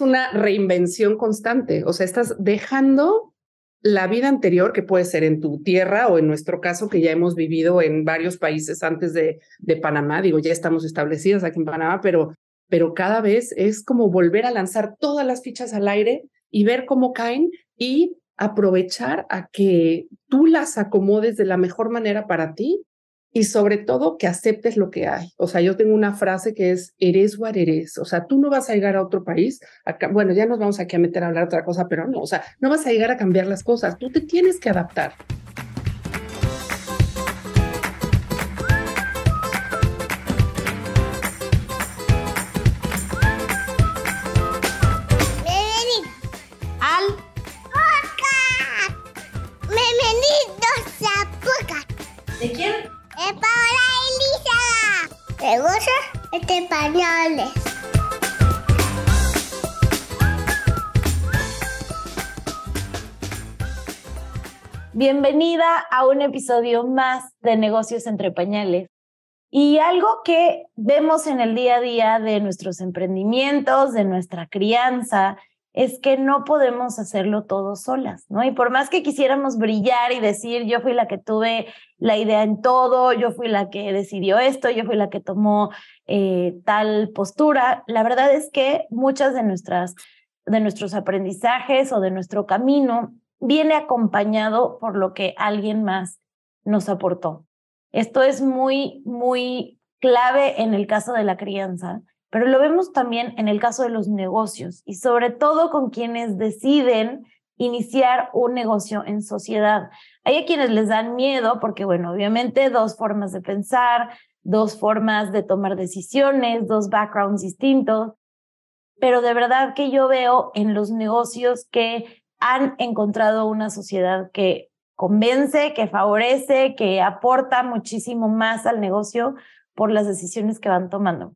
una reinvención constante, o sea, estás dejando la vida anterior, que puede ser en tu tierra o en nuestro caso, que ya hemos vivido en varios países antes de, de Panamá, digo, ya estamos establecidas aquí en Panamá, pero, pero cada vez es como volver a lanzar todas las fichas al aire y ver cómo caen y aprovechar a que tú las acomodes de la mejor manera para ti y sobre todo que aceptes lo que hay. O sea, yo tengo una frase que es, eres what eres. O sea, tú no vas a llegar a otro país. bueno, ya nos vamos aquí a meter a hablar otra cosa, pero no, o sea, no vas a llegar a cambiar las cosas. Tú te tienes que adaptar. Bienvenida a un episodio más de Negocios entre Pañales. Y algo que vemos en el día a día de nuestros emprendimientos, de nuestra crianza, es que no podemos hacerlo todos solas, ¿no? Y por más que quisiéramos brillar y decir, yo fui la que tuve la idea en todo, yo fui la que decidió esto, yo fui la que tomó eh, tal postura, la verdad es que muchas de nuestras de nuestros aprendizajes o de nuestro camino viene acompañado por lo que alguien más nos aportó. Esto es muy, muy clave en el caso de la crianza, pero lo vemos también en el caso de los negocios y sobre todo con quienes deciden iniciar un negocio en sociedad. Hay a quienes les dan miedo porque, bueno, obviamente dos formas de pensar, dos formas de tomar decisiones, dos backgrounds distintos, pero de verdad que yo veo en los negocios que han encontrado una sociedad que convence, que favorece, que aporta muchísimo más al negocio por las decisiones que van tomando.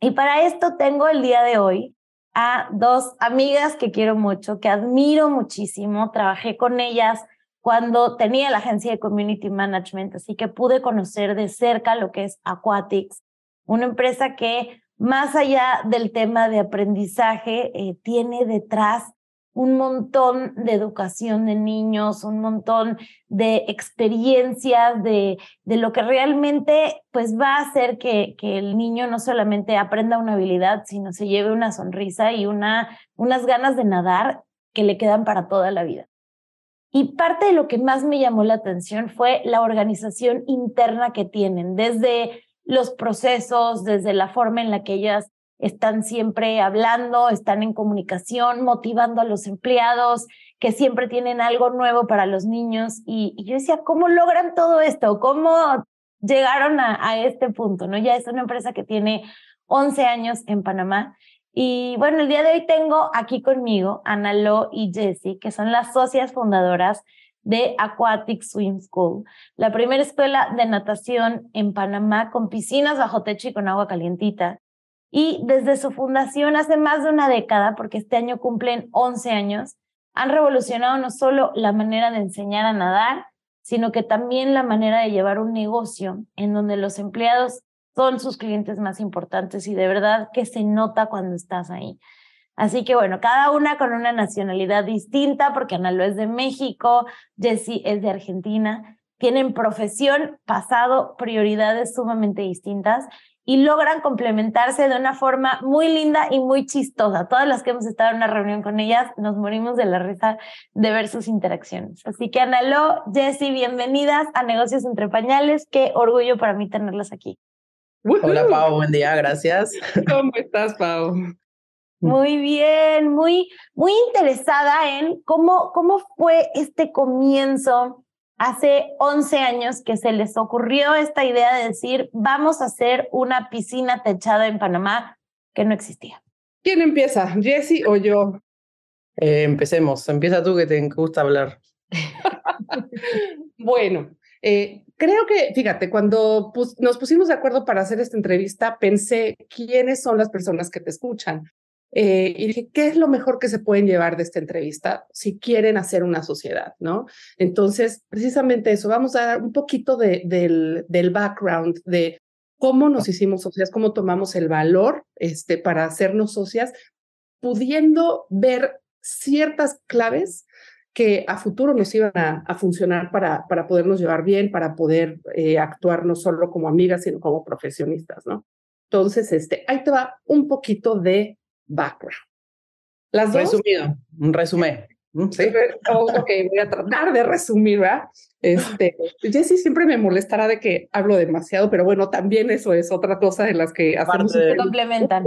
Y para esto tengo el día de hoy a dos amigas que quiero mucho, que admiro muchísimo. Trabajé con ellas cuando tenía la agencia de Community Management, así que pude conocer de cerca lo que es Aquatics, una empresa que más allá del tema de aprendizaje eh, tiene detrás un montón de educación de niños, un montón de experiencias, de, de lo que realmente pues va a hacer que, que, el niño no solamente aprenda una habilidad, sino se lleve una sonrisa y una, unas ganas de nadar que le quedan para toda la vida. Y parte de lo que más me llamó la atención fue la organización interna que tienen, desde los procesos, desde la forma en la que ellas están siempre hablando, están en comunicación, motivando a los empleados, que siempre tienen algo nuevo para los niños. Y, yo decía, ¿cómo logran todo esto? ¿Cómo llegaron a, este punto? ¿no? Ya es una empresa que tiene 11 años en Panamá. Y bueno, el día de hoy tengo aquí conmigo a Ana Lo y Jessie, que son las socias fundadoras de Aquatic Swim School, la primera escuela de natación en Panamá con piscinas bajo techo y con agua calientita y desde su fundación hace más de una década, porque este año cumplen 11 años, han revolucionado no solo la manera de enseñar a nadar, sino que también la manera de llevar un negocio en donde los empleados son sus clientes más importantes y de verdad que se nota cuando estás ahí. Así que bueno, cada una con una nacionalidad distinta, porque Analo es de México, Jessie es de Argentina, tienen profesión, pasado, prioridades sumamente distintas y logran complementarse de una forma muy linda y muy chistosa. Todas las que hemos estado en una reunión con ellas nos morimos de la risa de ver sus interacciones. Así que Analo, Jessy, bienvenidas a Negocios entre Pañales. Qué orgullo para mí tenerlas aquí. Hola Pau, buen día, gracias. ¿Cómo estás, Pau? Muy bien, muy, muy interesada en cómo, cómo fue este comienzo hace 11 años que se les ocurrió esta idea de decir, vamos a hacer una piscina techada en Panamá que no existía. ¿Quién empieza, Jesse o yo? Eh, empecemos, empieza tú que te gusta hablar. bueno, eh, creo que, fíjate, cuando nos pusimos de acuerdo para hacer esta entrevista, pensé quiénes son las personas que te escuchan. Eh, y dije, ¿qué es lo mejor que se pueden llevar de esta entrevista si quieren hacer una sociedad? ¿no? Entonces, precisamente eso, vamos a dar un poquito de, del, del background de cómo nos hicimos socias, cómo tomamos el valor este, para hacernos socias, pudiendo ver ciertas claves que a futuro nos iban a, a funcionar para, para podernos llevar bien, para poder eh, actuar no solo como amigas, sino como profesionistas, ¿no? Entonces, este, ahí te va un poquito de background. Pues. Las dos. Resumido, un resumen. ¿Mm? ¿Sí? Pues, oh, ok, voy a tratar de resumir, ¿verdad? Este, Jessy pues siempre me molestará de que hablo demasiado, pero bueno, también eso es otra cosa de las que hacemos. Un, complementan.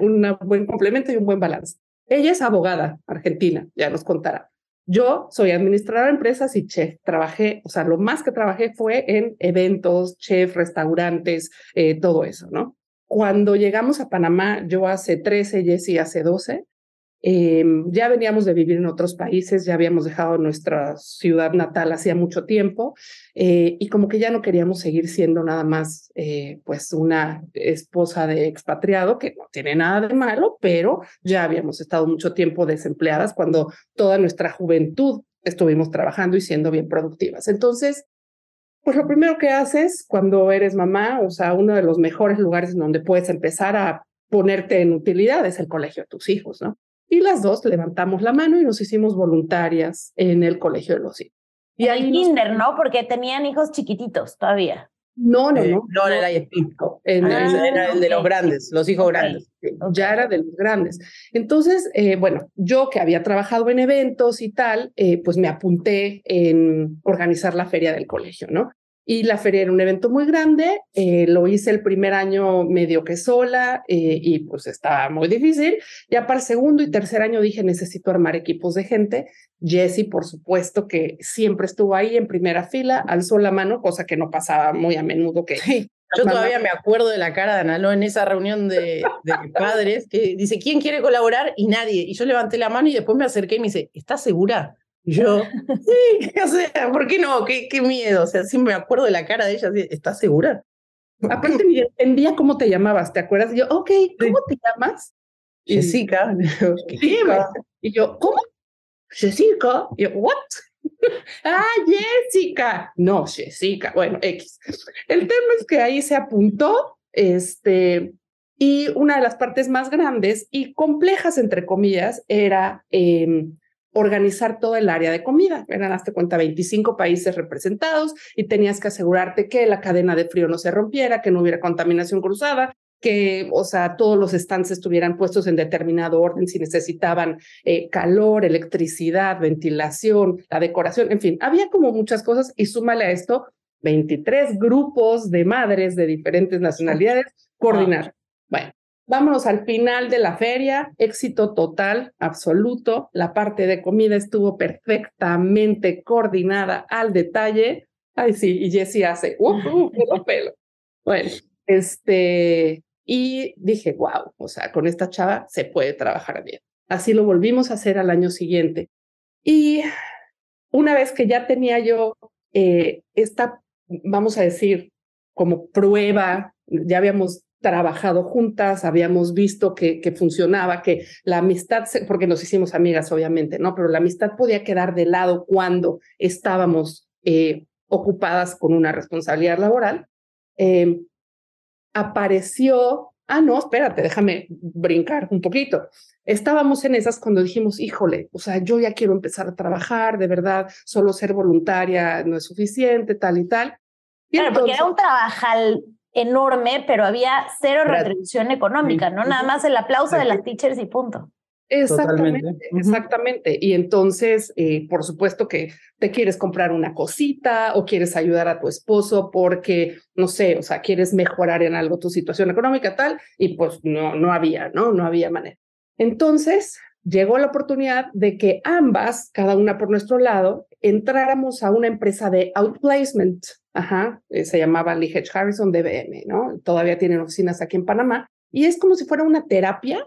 Un buen, un buen complemento y un buen balance. Ella es abogada argentina, ya nos contará. Yo soy administradora de empresas y chef. Trabajé, o sea, lo más que trabajé fue en eventos, chef, restaurantes, eh, todo eso, ¿no? Cuando llegamos a Panamá, yo hace 13, Jessy hace 12, em, ya veníamos de vivir en otros países, ya habíamos dejado nuestra ciudad natal hacía mucho tiempo eh, y como que ya no queríamos seguir siendo nada más eh, pues una esposa de expatriado, que no tiene nada de malo, pero ya habíamos estado mucho tiempo desempleadas cuando toda nuestra juventud estuvimos trabajando y siendo bien productivas. Entonces, pues lo primero que haces cuando eres mamá, o sea, uno de los mejores lugares en donde puedes empezar a ponerte en utilidad es el colegio de tus hijos, ¿no? Y las dos levantamos la mano y nos hicimos voluntarias en el colegio de los hijos. Y kinder, ¿no? Porque tenían hijos chiquititos todavía. Eh, no, no, no. No, era ah, el era el de los grandes, los hijos grandes. Ya era de los grandes. Entonces, eh, bueno, yo que había trabajado en eventos y tal, eh, pues me apunté en organizar la feria del colegio, ¿no? Y la feria era un evento muy grande, eh, lo hice el primer año medio que sola eh, y pues estaba muy difícil. Ya para el segundo y tercer año dije, necesito armar equipos de gente. Jesse, por supuesto, que siempre estuvo ahí en primera fila, alzó la mano, cosa que no pasaba muy a menudo que... Yo todavía me acuerdo de la cara de Analo en esa reunión de, de padres que dice, ¿quién quiere colaborar? Y nadie. Y yo levanté la mano y después me acerqué y me dice, ¿estás segura? yo, sí, o sea, ¿por qué no? ¿Qué, qué miedo. O sea, sí me acuerdo de la cara de ella, así, ¿estás segura? Aparte, ni entendía cómo te llamabas, ¿te acuerdas? Y yo, ok, ¿cómo te llamas? Jessica. Y yo, ¿cómo? Jessica. Y yo, ¿what? ah, Jessica. No, Jessica. Bueno, X. El tema es que ahí se apuntó, este, y una de las partes más grandes y complejas, entre comillas, era em, organizar todo el área de comida. Eran hasta cuenta 25 países representados y tenías que asegurarte que la cadena de frío no se rompiera, que no hubiera contaminación cruzada, que, o sea, todos los stands estuvieran puestos en determinado orden si necesitaban eh, calor, electricidad, ventilación, la decoración, en fin, había como muchas cosas y súmale a esto 23 grupos de madres de diferentes nacionalidades coordinar. Bueno, Vámonos al final de la feria, éxito total, absoluto. La parte de comida estuvo perfectamente coordinada al detalle. Ay, sí, y Jessie hace, uh, pelo, Bueno, este, y dije, wow, o sea, con esta chava se puede trabajar bien. Así lo volvimos a hacer al año siguiente. Y una vez que ya tenía yo eh, esta, vamos a decir, como prueba, ya habíamos trabajado juntas, habíamos visto que, funcionaba, que la amistad, porque nos hicimos amigas obviamente, ¿no? Pero la amistad podía quedar de lado cuando estábamos eh, ocupadas con una responsabilidad laboral. Eh, apareció, ah, no, espérate, déjame brincar un poquito. Estábamos en esas cuando dijimos, híjole, o sea, yo ya quiero empezar a trabajar, de verdad, solo ser voluntaria no es suficiente, tal y tal. porque era un trabajal enorme, pero había cero retribución económica, ¿no? Nada más el aplauso de las teachers y punto. Exactamente, exactamente. Y entonces, eh, por supuesto que te quieres comprar una cosita o quieres ayudar a tu esposo porque, no sé, o sea, quieres mejorar en algo tu situación económica, tal, y pues no, no había, ¿no? No había manera. Entonces, llegó la oportunidad de que ambas, cada una por nuestro lado, entráramos a una empresa de outplacement, Ajá, eh, se llamaba Lee Hedge Harrison DBM, ¿no? Todavía tienen oficinas aquí en Panamá y es como si fuera una terapia,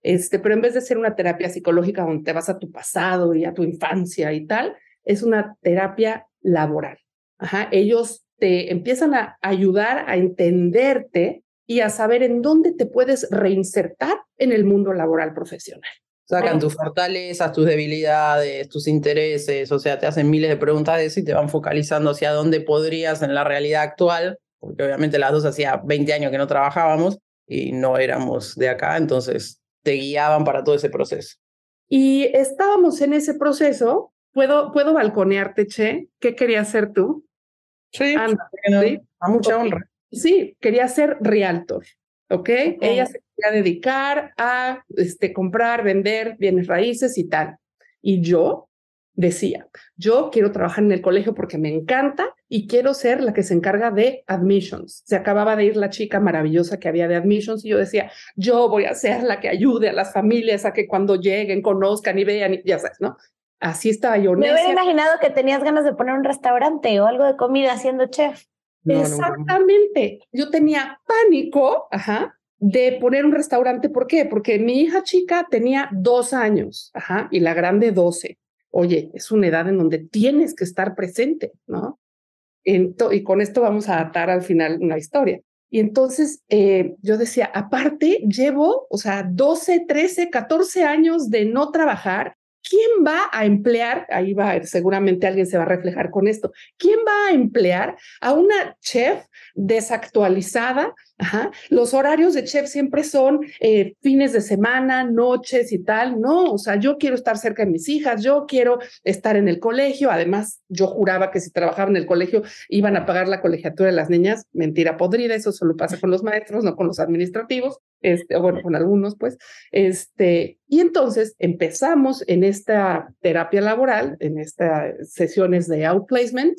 este, pero en vez de ser una terapia psicológica donde te vas a tu pasado y a tu infancia y tal, es una terapia laboral. Ajá, ellos te empiezan a ayudar a entenderte y a saber en dónde te puedes reinsertar en el mundo laboral profesional. Sacan tus fortalezas, tus debilidades, tus intereses, o sea, te hacen miles de preguntas de eso y te van focalizando hacia dónde podrías en la realidad actual, porque obviamente las dos hacía 20 años que no trabajábamos y no éramos de acá, entonces te guiaban para todo ese proceso. Y estábamos en ese proceso, ¿puedo, puedo balconearte, Che? ¿Qué querías ser tú? Sí, a mucha honra. Sí, quería ser realtor. Ella se quería dedicar a este, comprar, vender bienes raíces y tal. Y yo decía, yo quiero trabajar en el colegio porque me encanta y quiero ser la que se encarga de admissions. Se acababa de ir la chica maravillosa que había de admissions y yo decía, yo voy a ser la que ayude a las familias a que cuando lleguen conozcan y vean, ya sabes, ¿no? Así estaba yo. Me hubiera imaginado que tenías ganas de poner un restaurante o algo de comida siendo chef. Exactamente. Yo tenía pánico, ajá, de poner un restaurante. ¿Por qué? Porque mi hija chica tenía dos años, ajá, y la grande doce. Oye, es una edad en donde tienes que estar presente, ¿no? y con esto vamos a atar al final una historia. Y entonces eh, yo decía, aparte, llevo, o sea, doce, trece, catorce años de no trabajar ¿quién va a emplear? Ahí va, seguramente alguien se va a reflejar con esto. ¿Quién va a emplear a una chef desactualizada? Los horarios de chef siempre son eh, fines de semana, noches y tal. No, o sea, yo quiero estar cerca de mis hijas, yo quiero estar en el colegio. Además, yo juraba que si trabajaba en el colegio iban a pagar la colegiatura de las niñas. Mentira podrida, eso solo pasa con los maestros, no con los administrativos. Este, bueno, con algunos, pues, este, y entonces empezamos en esta terapia laboral, en estas eh, sesiones de outplacement,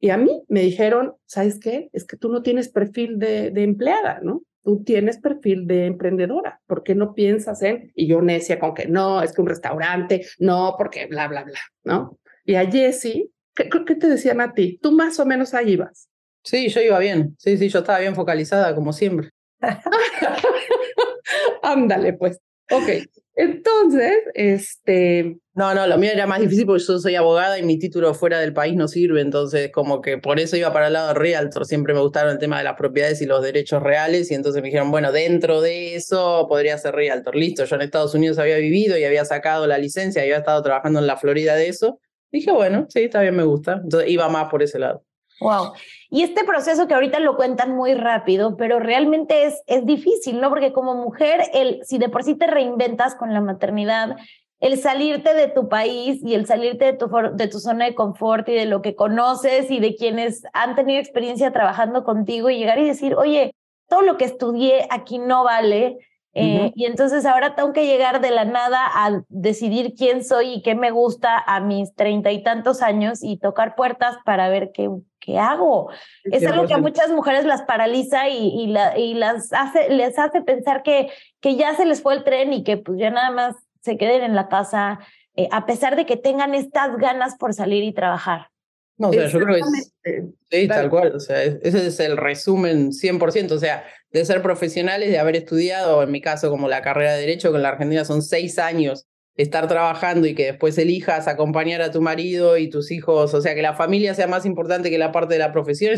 y a mí me dijeron, ¿sabes qué? Es que tú no tienes perfil de, empleada, ¿no? Tú tienes perfil de emprendedora, ¿por qué no piensas en? Y yo necia con que no, es que un restaurante, no, porque bla, bla, bla, ¿no? Y a Jessie, ¿qué te decían a ti, tú más o menos ahí ibas. Sí, yo iba bien. Sí, sí, yo estaba bien focalizada, como siempre. Ándale, pues. Ok. Entonces, este. No, no, lo mío era más difícil porque yo soy abogada y mi título fuera del país no sirve, entonces, como que por eso iba para el lado realtor. Siempre me gustaron el tema de las propiedades y los derechos reales, y entonces me dijeron, bueno, dentro de eso podría ser realtor. Listo, yo en Estados Unidos había vivido y había sacado la licencia, y había estado trabajando en la Florida de eso. Dije, bueno, sí, también me gusta. Entonces, iba más por ese lado. Wow. Y este proceso que ahorita lo cuentan muy rápido, pero realmente es, es difícil, ¿no? Porque como mujer, el, si de por sí te reinventas con la maternidad, el salirte de tu país y el salirte de tu, de tu zona de confort y de lo que conoces y de quienes han tenido experiencia trabajando contigo y llegar y decir, oye, todo lo que estudié aquí no vale, eh, y entonces ahora tengo que llegar de la nada a decidir quién soy y qué me gusta a mis treinta y tantos años y tocar puertas para ver qué, qué hago. es algo que a muchas mujeres las paraliza y, la, y las hace, les hace pensar que, que ya se les fue el tren y que pues ya nada más se queden en la casa, eh, a pesar de que tengan estas ganas por salir y trabajar. No, o sea, yo creo que es, eh, tal cual, o sea, ese es el resumen 100%, o sea, de ser profesionales, de haber estudiado, en mi caso como la carrera de derecho, que en la Argentina son seis años, estar trabajando y que después elijas acompañar a tu marido y tus hijos, o sea, que la familia sea más importante que la parte de la profesión,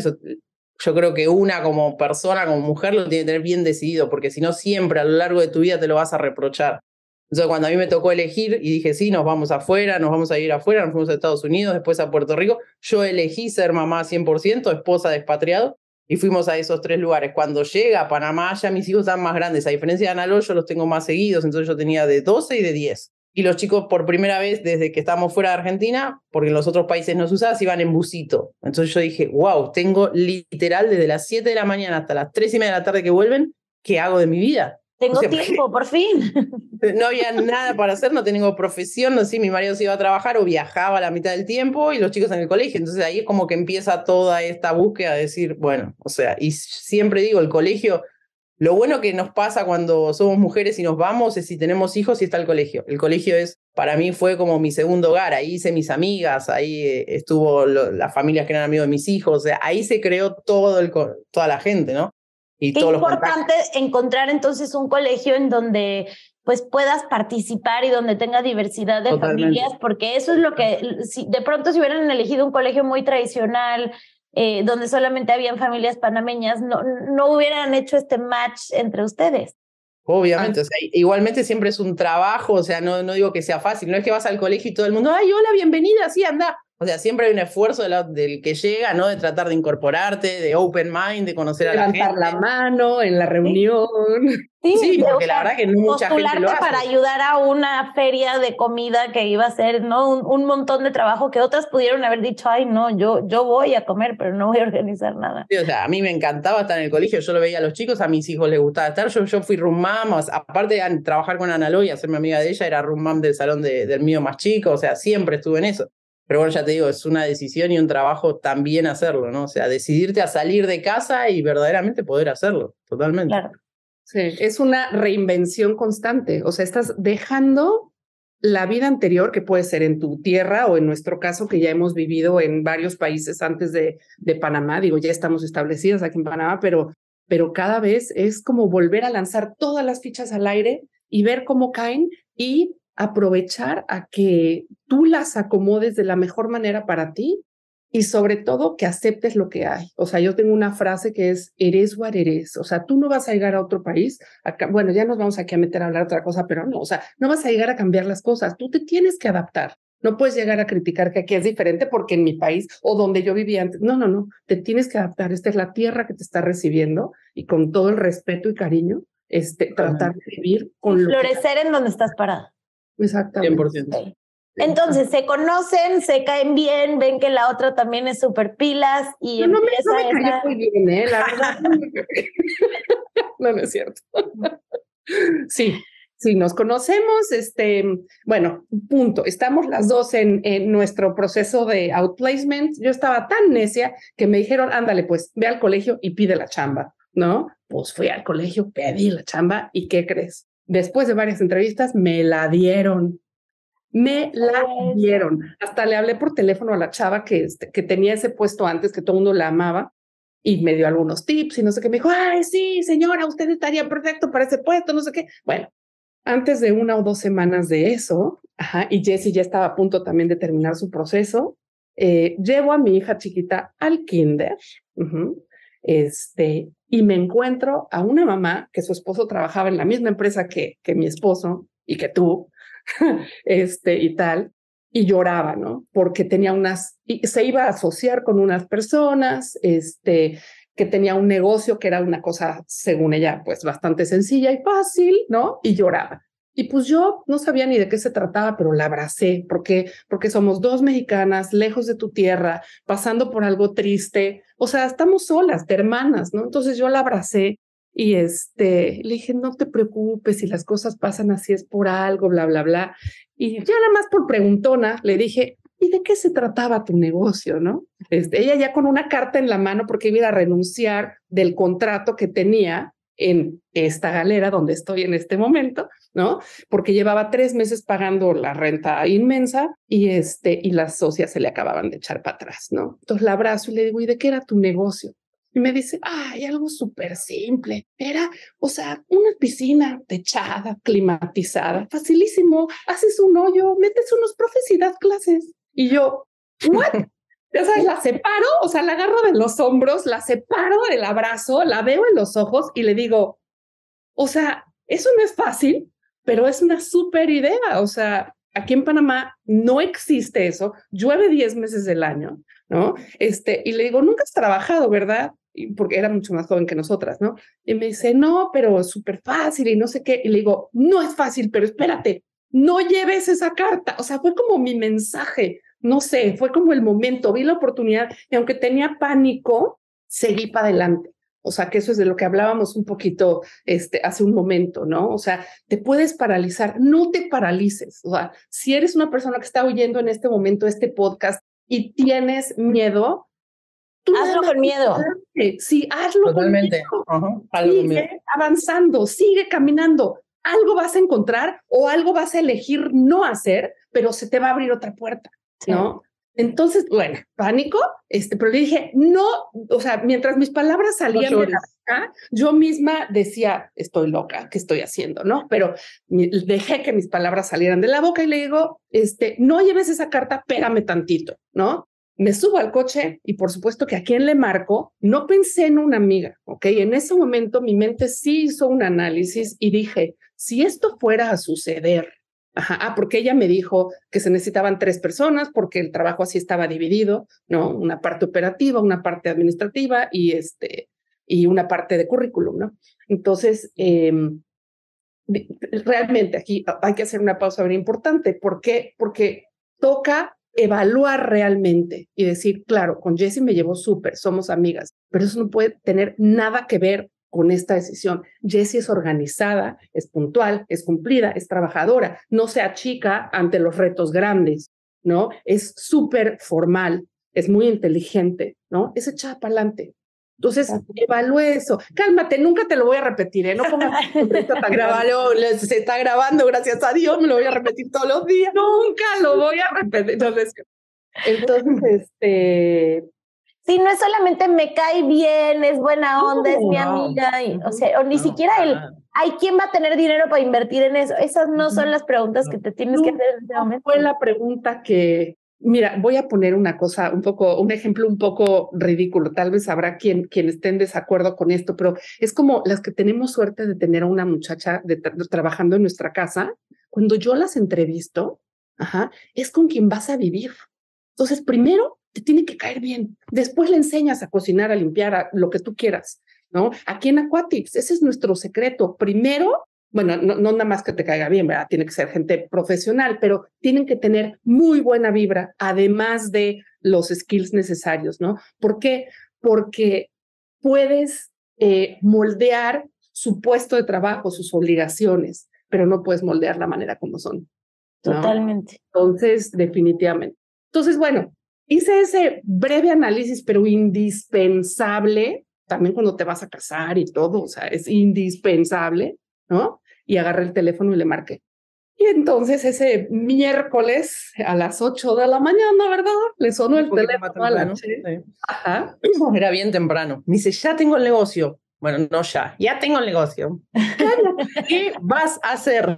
yo creo que una como persona, como mujer, lo tiene que tener bien decidido, porque si no, siempre a lo largo de tu vida te lo vas a reprochar. Entonces, cuando a mí me tocó elegir y dije, sí, nos vamos afuera, nos vamos a ir afuera, nos fuimos a Estados Unidos, después a Puerto Rico, yo elegí ser mamá 100%, esposa de expatriado, y fuimos a esos tres lugares. Cuando llega a Panamá, ya mis hijos están más grandes. A diferencia de Analo, yo los tengo más seguidos, entonces yo tenía de 12 y de 10. Y los chicos, por primera vez desde que estamos fuera de Argentina, porque en los otros países no se usaba, se iban en busito. Entonces yo dije, wow, tengo literal desde las 7 de la mañana hasta las 3 y media de la tarde que vuelven, ¿qué hago de mi vida? Tengo tiempo, por fin. No había nada para hacer, no tengo profesión, no sé, mi marido se iba a trabajar o viajaba la mitad del tiempo y los chicos en el colegio. Entonces ahí es como que empieza toda esta búsqueda de decir, bueno, o sea, y siempre digo, el colegio, lo bueno que nos pasa cuando somos mujeres y nos vamos es si tenemos hijos y está el colegio. El colegio es, para mí fue como mi segundo hogar, ahí hice mis amigas, ahí eh, estuvo la familia familias que eran amigos de mis hijos, o sea, ahí se creó todo el, toda la gente, ¿no? Qué importante encontrar entonces un colegio en donde pues puedas participar y donde tenga diversidad de familias, porque eso es lo que, si de pronto si hubieran elegido un colegio muy tradicional, eh, donde solamente habían familias panameñas, no, no hubieran hecho este match entre ustedes. Obviamente, igualmente siempre es un trabajo, o sea, no, no digo que sea fácil, no es que vas al colegio y todo el mundo, ay, hola, bienvenida, sí, anda, o sea, siempre hay un esfuerzo del que llega, ¿no? De tratar de incorporarte, de open mind, de conocer a la gente. Levantar la mano en la reunión. Sí, porque la verdad que no mucha gente lo hace. para ayudar a una feria de comida que iba a ser, ¿no? Un, montón de trabajo que otras pudieron haber dicho, ay, no, yo, yo voy a comer, pero no voy a organizar nada. o sea, a mí me encantaba estar en el colegio, yo lo veía a los chicos, a mis hijos les gustaba estar, yo, yo fui room mom, aparte de trabajar con Analog y hacerme amiga de ella, era room mom del salón del mío más chico, o sea, siempre estuve en eso. Pero bueno, ya te digo, es una decisión y un trabajo también hacerlo, ¿no? O sea, decidirte a salir de casa y verdaderamente poder hacerlo, totalmente. Claro. Sí, es una reinvención constante. O sea, estás dejando la vida anterior, que puede ser en tu tierra o en nuestro caso, que ya hemos vivido en varios países antes de, de Panamá, digo, ya estamos establecidos aquí en Panamá, pero, pero cada vez es como volver a lanzar todas las fichas al aire y ver cómo caen y aprovechar a que tú las acomodes de la mejor manera para ti y sobre todo que aceptes lo que hay. O sea, yo tengo una frase que es, eres what eres. O sea, tú no vas a llegar a otro país. bueno, ya nos vamos aquí a meter a hablar otra cosa, pero no, o sea, no vas a llegar a cambiar las cosas. Tú te tienes que adaptar. No puedes llegar a criticar que aquí es diferente porque en mi país o donde yo vivía antes. No, no, no. Te tienes que adaptar. Esta es la tierra que te está recibiendo y con todo el respeto y cariño, este, tratar de vivir con y Florecer en donde estás parada. Exactamente. 100%. Entonces se conocen, se caen bien, ven que la otra también es súper pilas y no, empieza no me, no me muy bien, ¿eh? no, no, es cierto. sí, sí, nos conocemos, este, bueno, punto. Estamos las dos en, en nuestro proceso de outplacement. Yo estaba tan necia que me dijeron, ándale, pues, ve al colegio y pide la chamba, ¿no? Pues fui al colegio, pedí la chamba y ¿qué crees? después de varias entrevistas, me la dieron. Me la dieron. Hasta le hablé por teléfono a la chava que, este, que tenía ese puesto antes, que todo el mundo la amaba, y me dio algunos tips y no sé qué. Me dijo, ay, sí, señora, usted estaría perfecto para ese puesto, no sé qué. Bueno, antes de una o dos semanas de eso, y Jessie ya estaba a punto también de terminar su proceso, eh, llevo a mi hija chiquita al kinder. este, y me encuentro a una mamá que su esposo trabajaba en la misma empresa que, que mi esposo y que tú, este y tal, y lloraba, ¿no? Porque tenía unas, y se iba a asociar con unas personas, este, que tenía un negocio que era una cosa, según ella, pues bastante sencilla y fácil, ¿no? Y lloraba. Y pues yo no sabía ni de qué se trataba, pero la abracé, porque, porque somos dos mexicanas, lejos de tu tierra, pasando por algo triste. O sea, estamos solas, de hermanas, ¿no? Entonces yo la abracé y este, le dije, no te preocupes, si las cosas pasan así es por algo, bla, bla, bla. Y ya nada más por preguntona le dije, ¿y de qué se trataba tu negocio, no? Este, ella ya con una carta en la mano porque iba a renunciar del contrato que tenía en esta galera donde estoy en este momento, ¿no? Porque llevaba tres meses pagando la renta inmensa y, este, y las socias se le acababan de echar para atrás, ¿no? Entonces la abrazo y le digo, ¿y de qué era tu negocio? Y me dice, ay, algo súper simple. Era, o sea, una piscina techada, climatizada, facilísimo. Haces un hoyo, metes unos profesidad clases. Y yo, ¿what? ya sabes, la separo, o sea, la agarro de los hombros, la separo del abrazo, la veo en los ojos y le digo, o sea, eso no es fácil, pero es una súper idea. O sea, aquí en Panamá no existe eso. Llueve 10 meses del año, ¿no? Este, y le digo, nunca has trabajado, ¿verdad? Y porque era mucho más joven que nosotras, ¿no? Y me dice, no, pero es súper fácil y no sé qué. Y le digo, no es fácil, pero espérate, no lleves esa carta. O sea, fue como mi mensaje no sé, fue como el momento, vi la oportunidad y aunque tenía pánico, seguí para adelante. O sea, que eso es de lo que hablábamos un poquito este, hace un momento, ¿no? O sea, te puedes paralizar, no te paralices. O sea, si eres una persona que está oyendo en este momento este podcast y tienes miedo, hazlo con miedo. Sí, hazlo con miedo. sigue avanzando, sigue caminando. Algo vas a encontrar o algo vas a elegir no hacer, pero se te va a abrir otra puerta. ¿no? Entonces, bueno, pánico, este, pero le dije, no, o sea, mientras mis palabras salían de la boca, yo misma decía, estoy loca, ¿qué estoy haciendo? ¿No? Pero dejé que mis palabras salieran de la boca y le digo, este, no lleves esa carta, pégame tantito, ¿no? Me subo al coche y por supuesto que a quién le marco, no pensé en una amiga, ¿ok? En ese momento mi mente sí hizo un análisis y dije, si esto fuera a suceder Ah, porque ella me dijo que se necesitaban tres personas porque el trabajo así estaba dividido, ¿no? Una parte operativa, una parte administrativa y, este, y una parte de currículum, ¿no? Entonces, em, realmente aquí hay que hacer una pausa bien importante. ¿Por qué? Porque toca evaluar realmente y decir, claro, con Jessie me llevo súper, somos amigas, pero eso no puede tener nada que ver con esta decisión. Jessie es organizada, es puntual, es cumplida, es trabajadora, no se achica ante los retos grandes, ¿no? Es súper formal, es muy inteligente, ¿no? Es echada para adelante. Entonces, evalúe eso. Cálmate, nunca te lo voy a repetir, ¿eh? No pongas se está grabando, gracias a Dios, me lo voy a repetir todos los días. Nunca lo voy a repetir. Entonces, entonces este, Sí, no es solamente me cae bien, es buena onda, es mi amiga, o sea, o ni siquiera el, hay ¿quién va a tener dinero para invertir en eso? Esas no son las preguntas que te tienes que hacer en este momento. Fue la pregunta que, mira, voy a poner una cosa, un poco, un ejemplo un poco ridículo, tal vez habrá quien, quien esté en desacuerdo con esto, pero es como las que tenemos suerte de tener a una muchacha trabajando en nuestra casa, cuando yo las entrevisto, ajá, es con quien vas a vivir. Entonces, primero te tiene que caer bien. Después le enseñas a cocinar, a limpiar, a lo que tú quieras, ¿no? Aquí en Aquatics, ese es nuestro secreto. Primero, bueno, no, nada más que te caiga bien, ¿verdad? Tiene que ser gente profesional, pero tienen que tener muy buena vibra, además de los skills necesarios, ¿no? ¿Por qué? Porque puedes eh, moldear su puesto de trabajo, sus obligaciones, pero no puedes moldear la manera como son. Totalmente. Entonces, definitivamente. Entonces, bueno, hice ese breve análisis, pero indispensable, también cuando te vas a casar y todo, o sea, es indispensable, ¿no? Y agarré el teléfono y le marqué. Y entonces ese miércoles a las 8 de la mañana, ¿verdad? Le sonó el teléfono a la noche. Ajá. Era bien temprano. Me dice, ya tengo el negocio. Bueno, no ya, ya tengo el negocio. ¿Qué vas a hacer?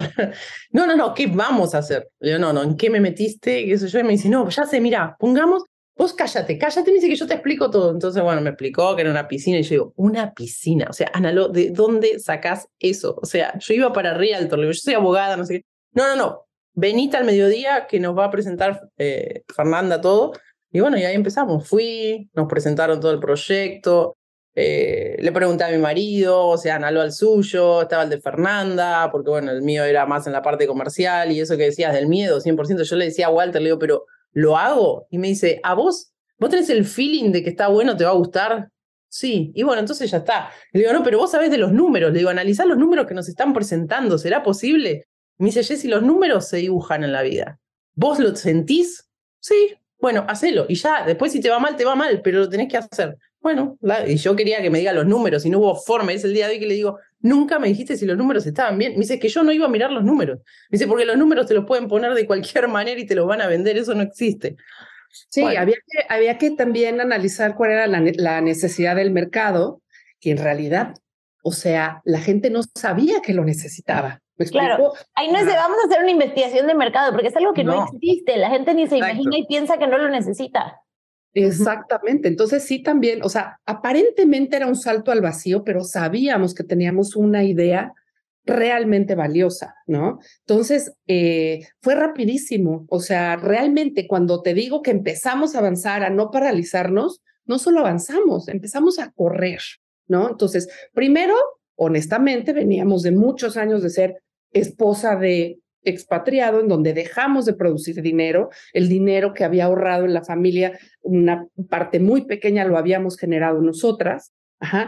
No, no, no, ¿qué vamos a hacer? Yo, no, no, ¿en qué me metiste? Y eso yo, me dice, no, ya sé, mira, pongamos, vos cállate, cállate, me dice que yo te explico todo. Entonces, bueno, me explicó que era una piscina y yo digo, ¿una piscina? O sea, Analo, ¿de dónde sacás eso? O sea, yo iba para Realtor, le digo, yo soy abogada, no sé qué. No, no, no, Venita al mediodía que nos va a presentar eh, Fernanda todo. Y bueno, y ahí empezamos. Fui, nos presentaron todo el proyecto, eh, le pregunté a mi marido, o sea, analó al suyo, estaba el de Fernanda, porque bueno, el mío era más en la parte comercial y eso que decías del miedo, 100%. Yo le decía a Walter, le digo, pero ¿lo hago? Y me dice, ¿a vos? ¿Vos tenés el feeling de que está bueno, te va a gustar? Sí, y bueno, entonces ya está. Le digo, no, pero vos sabés de los números. Le digo, analizá los números que nos están presentando, ¿será posible? Me dice, Jessy, los números se dibujan en la vida. ¿Vos lo sentís? Sí, bueno, hacelo. Y ya, después si te va mal, te va mal, pero lo tenés que hacer bueno, y yo quería que me diga los números y no hubo forma. es el día de hoy que le digo, nunca me dijiste si los números estaban bien. Me dice que yo no iba a mirar los números. Me dice, porque los números te los pueden poner de cualquier manera y te los van a vender, eso no existe. Sí, había, que, también analizar cuál era la, necesidad del mercado, que en realidad, o sea, la gente no sabía que lo necesitaba. Claro, ahí no es de vamos a hacer una investigación de mercado, porque es algo que no, existe, la gente ni se imagina y piensa que no lo necesita. Exactamente. Entonces sí también, o sea, aparentemente era un salto al vacío, pero sabíamos que teníamos una idea realmente valiosa, ¿no? Entonces, eh, fue rapidísimo. O sea, realmente cuando te digo que empezamos a avanzar, a no paralizarnos, no solo avanzamos, empezamos a correr, ¿no? Entonces, primero, honestamente, veníamos de muchos años de ser esposa de expatriado, en donde dejamos de producir dinero, el dinero que había ahorrado en la familia, una parte muy pequeña lo habíamos generado nosotras,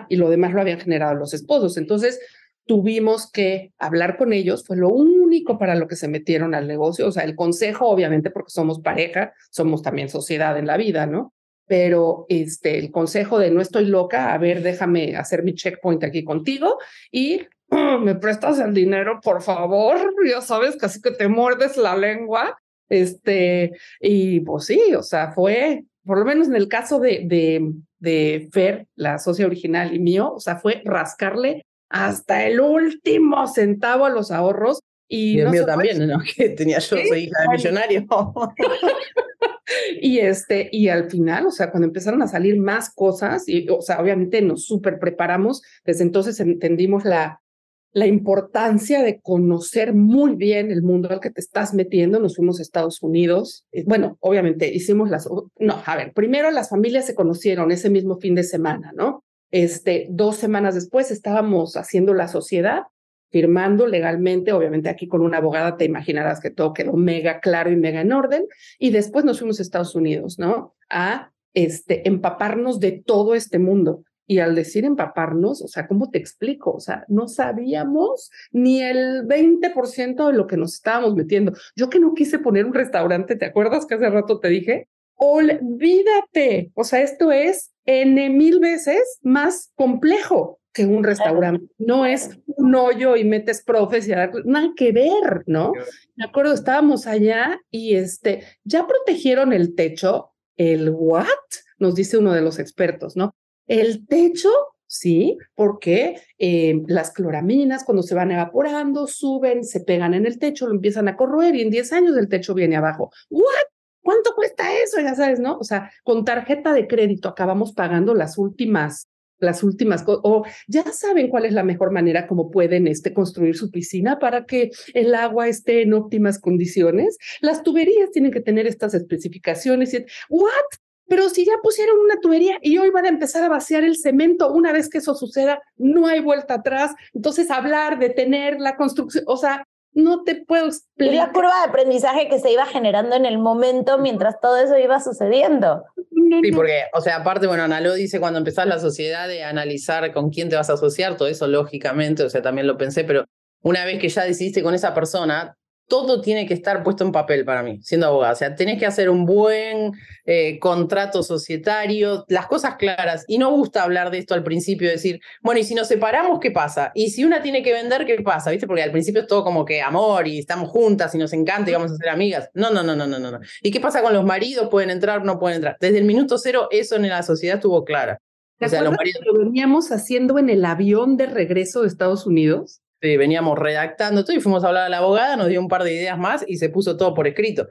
y lo demás lo habían generado los esposos. Entonces, tuvimos que hablar con ellos, fue lo único para lo que se metieron al negocio, o sea, el consejo, obviamente, porque somos pareja, somos también sociedad en la vida, ¿no? Pero este, el consejo de no estoy loca, a ver, déjame hacer mi checkpoint aquí contigo y me prestas el dinero, por favor, ya sabes, casi que te muerdes la lengua. Este, y pues sí, o sea, fue, por lo menos en el caso de, de, Fer, la socia original y mío, o sea, fue rascarle hasta el último centavo a los ahorros. Y, mío también, Que tenía yo, soy hija de millonario. y este, y al final, o sea, cuando empezaron a salir más cosas, y, o sea, obviamente nos súper preparamos, desde entonces entendimos la, la importancia de conocer muy bien el mundo al que te estás metiendo. Nos fuimos a Estados Unidos. Eh, bueno, obviamente hicimos las... No, a ver, primero las familias se conocieron ese mismo fin de semana, ¿no? Este, dos semanas después estábamos haciendo la sociedad, firmando legalmente, obviamente aquí con una abogada te imaginarás que todo quedó mega claro y mega en orden, y después nos fuimos a Estados Unidos, ¿no? A este, empaparnos de todo este mundo. Y al decir empaparnos, o sea, ¿cómo te explico? O sea, no sabíamos ni el 20% de lo que nos estábamos metiendo. Yo que no quise poner un restaurante, ¿te acuerdas que hace rato te dije? Olvídate. O sea, esto es N mil veces más complejo que un restaurante. No es un hoyo y metes profes y nada que ver, ¿no? Me acuerdo, estábamos allá y este, ya protegieron el techo. ¿El what? Nos dice uno de los expertos, ¿no? El techo, sí, porque eh, las cloraminas cuando se van evaporando suben, se pegan en el techo, lo empiezan a corroer y en 10 años el techo viene abajo. ¿What? ¿Cuánto cuesta eso? Ya sabes, ¿no? O sea, con tarjeta de crédito acabamos pagando las últimas las últimas cosas, o ya saben cuál es la mejor manera como pueden este, construir su piscina para que el agua esté en óptimas condiciones. Las tuberías tienen que tener estas especificaciones. Y, ¿What? Pero si ya pusieron una tubería y hoy van a empezar a vaciar el cemento, una vez que eso suceda, no hay vuelta atrás. Entonces, hablar, de detener la construcción, o sea, no te puedo explicar. La curva de aprendizaje que se iba generando en el momento mientras todo eso iba sucediendo. Sí, porque, o sea, aparte, bueno, Analo dice cuando empezás la sociedad de analizar con quién te vas a asociar, todo eso lógicamente, o sea, también lo pensé, pero una vez que ya decidiste con esa persona, todo tiene que estar puesto en papel para mí, siendo abogada. O sea, tenés que hacer un buen eh, contrato societario, las cosas claras. Y no gusta hablar de esto al principio, decir, bueno, y si nos separamos, ¿qué pasa? Y si una tiene que vender, ¿qué pasa? ¿Viste? Porque al principio es todo como que amor y estamos juntas y nos encanta y vamos a ser amigas. No, no, no, no, no, no. ¿Y qué pasa con los maridos? ¿Pueden entrar o no pueden entrar? Desde el minuto cero, eso en la sociedad estuvo clara. o sea, los maridos... lo veníamos haciendo en el avión de regreso de Estados Unidos? veníamos redactando todo y fuimos a hablar a la abogada, nos dio un par de ideas más y se puso todo por escrito.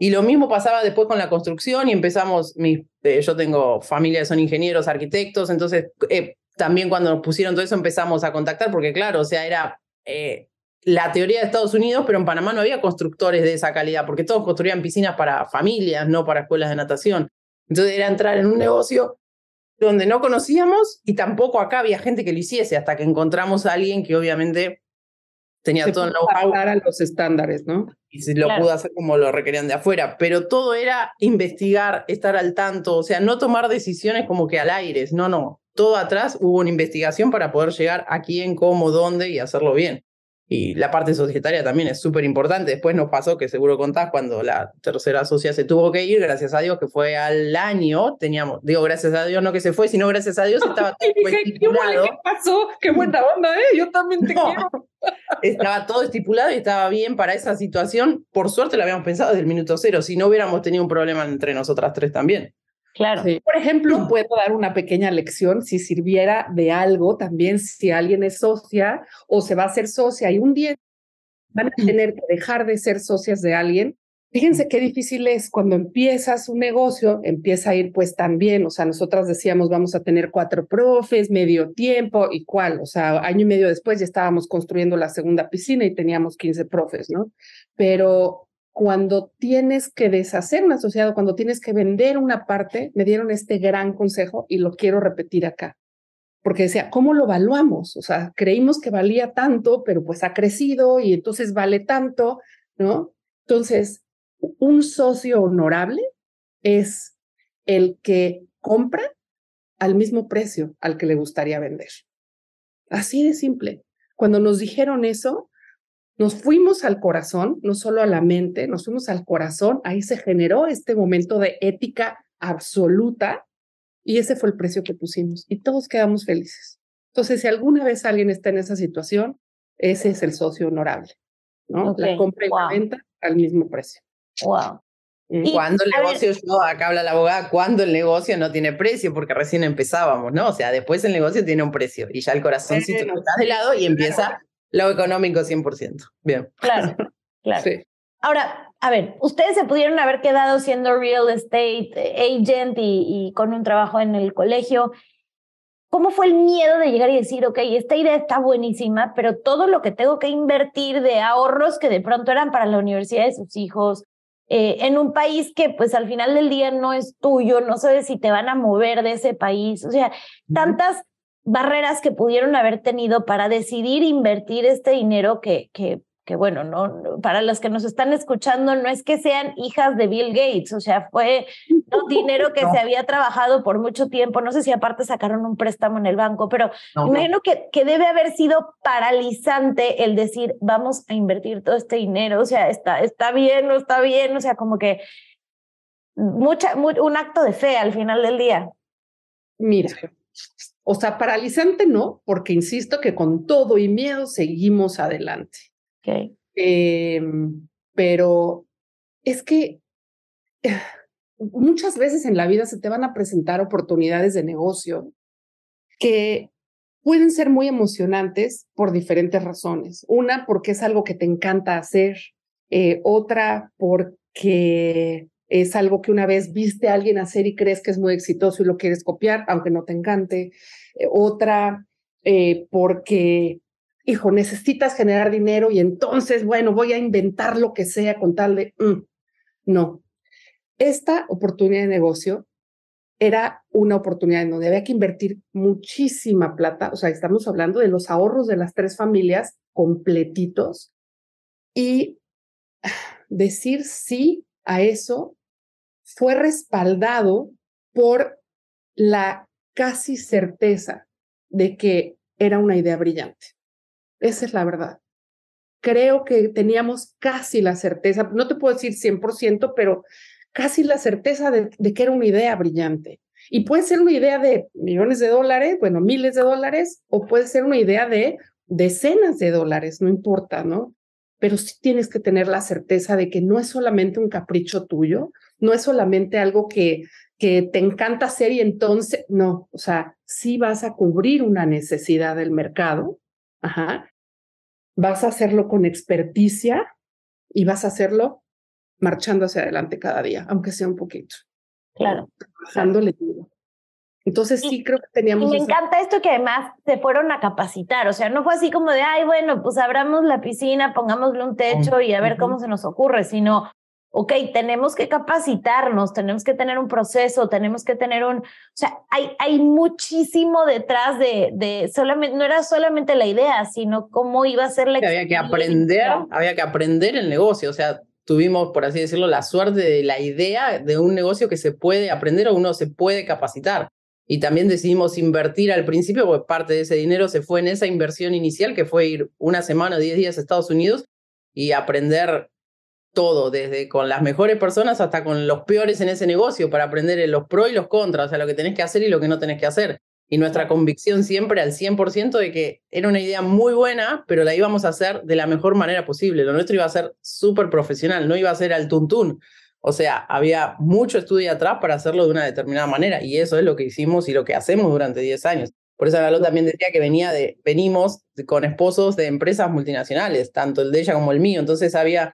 Y lo mismo pasaba después con la construcción y empezamos, mis, eh, yo tengo familia son ingenieros, arquitectos, entonces eh, también cuando nos pusieron todo eso empezamos a contactar porque claro, o sea, era eh, la teoría de Estados Unidos, pero en Panamá no había constructores de esa calidad porque todos construían piscinas para familias, no para escuelas de natación. Entonces era entrar en un negocio donde no conocíamos y tampoco acá había gente que lo hiciese hasta que encontramos a alguien que obviamente tenía todo el know-how. a los estándares, ¿no? Y se lo pudo hacer como lo requerían de afuera, pero todo era investigar, estar al tanto, o sea, no tomar decisiones como que al aire, no, no, todo atrás hubo una investigación para poder llegar a quién, cómo, dónde y hacerlo bien y la parte societaria también es súper importante. Después nos pasó, que seguro contás, cuando la tercera socia se tuvo que ir, gracias a Dios que fue al año, teníamos, digo, gracias a Dios no que se fue, sino gracias a Dios estaba todo estipulado ¿Qué, ¿Qué pasó? ¡Qué buena onda, eh! Yo también te quiero. estaba todo estipulado y estaba bien para esa situación. Por suerte lo habíamos pensado desde el minuto cero, si no hubiéramos tenido un problema entre nosotras tres también. Claro. Por ejemplo, puedo dar una pequeña lección si sirviera de algo también si alguien es socia o se va a ser socia y un día van a tener que dejar de ser socias de alguien. Fíjense qué difícil es cuando empiezas un negocio, empieza a ir pues tan bien. O sea, nosotras decíamos vamos a tener cuatro profes, medio tiempo y cuál. O sea, año y medio después ya estábamos construyendo la segunda piscina y teníamos 15 profes, ¿no? Pero cuando tienes que deshacer un asociado, cuando tienes que vender una parte, me dieron este gran consejo y lo quiero repetir acá. Porque decía, ¿cómo lo valuamos? O sea, creímos que valía tanto, pero pues ha crecido y entonces vale tanto, ¿no? Entonces, un socio honorable es el que compra al mismo precio al que le gustaría vender. Así de simple. Cuando nos dijeron eso, nos fuimos al corazón, no solo a la mente, nos fuimos al corazón, ahí se generó este momento de ética absoluta y ese fue el precio que pusimos y todos quedamos felices. Entonces, si alguna vez alguien está en esa situación, ese es el socio honorable, ¿no? La compra y la venta al mismo precio. Wow. Eh, cuando el negocio, acá habla la abogada, cuando el negocio no tiene precio, porque recién empezábamos, ¿no? O sea, después el negocio tiene un precio y ya el corazón se si de lado y empieza lo económico 100%. Bien. Claro, claro. Sí. Ahora, a ver, ustedes se pudieron haber quedado siendo real estate eh, agent y, y, con un trabajo en el colegio. ¿Cómo fue el miedo de llegar y decir, ok, esta idea está buenísima, pero todo lo que tengo que invertir de ahorros que de pronto eran para la universidad de sus hijos, eh, en un país que pues al final del día no es tuyo, no sabes si te van a mover de ese país, o sea, tantas barreras que pudieron haber tenido para decidir invertir este dinero que, que, que bueno, no, para las que nos están escuchando, no es que sean hijas de Bill Gates, o sea, fue ¿no? dinero que se había trabajado por mucho tiempo, no sé si aparte sacaron un préstamo en el banco, pero imagino que, que, debe haber sido paralizante el decir, vamos a invertir todo este dinero, o sea, está, está bien, no está bien, o sea, como que mucha, un acto de fe al final del día. Mira, o sea, paralizante no, porque insisto que con todo y miedo seguimos adelante. Em, pero es que muchas veces en la vida se te van a presentar oportunidades de negocio que pueden ser muy emocionantes por diferentes razones. Una, porque es algo que te encanta hacer. Eh, otra, porque es algo que una vez viste a alguien hacer y crees que es muy exitoso y lo quieres copiar, aunque no te encante. Eh, otra, eh, porque, hijo, necesitas generar dinero y entonces, bueno, voy a inventar lo que sea con tal de... Mm, no. Esta oportunidad de negocio era una oportunidad en donde había que invertir muchísima plata, o sea, estamos hablando de los ahorros de las tres familias completitos y ah, decir sí a eso fue respaldado por la casi certeza de que era una idea brillante. Esa es la verdad. Creo que teníamos casi la certeza, no te puedo decir 100%, pero casi la certeza de, de que era una idea brillante. Y puede ser una idea de millones de dólares, bueno, miles de dólares, o puede ser una idea de decenas de dólares, no importa, ¿no? pero sí tienes que tener la certeza de que no es solamente un capricho tuyo, no es solamente algo que, que te encanta hacer y entonces, no, o sea, sí vas a cubrir una necesidad del mercado, ajá, vas a hacerlo con experticia y vas a hacerlo marchando hacia adelante cada día, aunque sea un poquito. Claro. dándole claro. Entonces sí creo que teníamos... Y me encanta esto que además se fueron a capacitar, o sea, no fue así como de, ay, bueno, pues abramos la piscina, pongámosle un techo y a ver cómo se nos ocurre, sino, ok, tenemos que capacitarnos, tenemos que tener un proceso, tenemos que tener un... O sea, hay, hay muchísimo detrás de, de solamente, no era solamente la idea, sino cómo iba a ser la... Que había que aprender, había que aprender el negocio, o sea, tuvimos, por así decirlo, la suerte de la idea de un negocio que se puede aprender o uno se puede capacitar y también decidimos invertir al principio, porque parte de ese dinero se fue en esa inversión inicial, que fue ir una semana o 10 días a Estados Unidos y aprender todo, desde con las mejores personas hasta con los peores en ese negocio, para aprender los pros y los contras, o sea, lo que tenés que hacer y lo que no tenés que hacer. Y nuestra convicción siempre al 100% de que era una idea muy buena, pero la íbamos a hacer de la mejor manera posible. Lo nuestro iba a ser súper profesional, no iba a ser al tuntún. O sea, había mucho estudio atrás para hacerlo de una determinada manera y eso es lo que hicimos y lo que hacemos durante 10 años. Por eso Galo también decía que venía de, venimos con esposos de empresas multinacionales, tanto el de ella como el mío. Entonces había,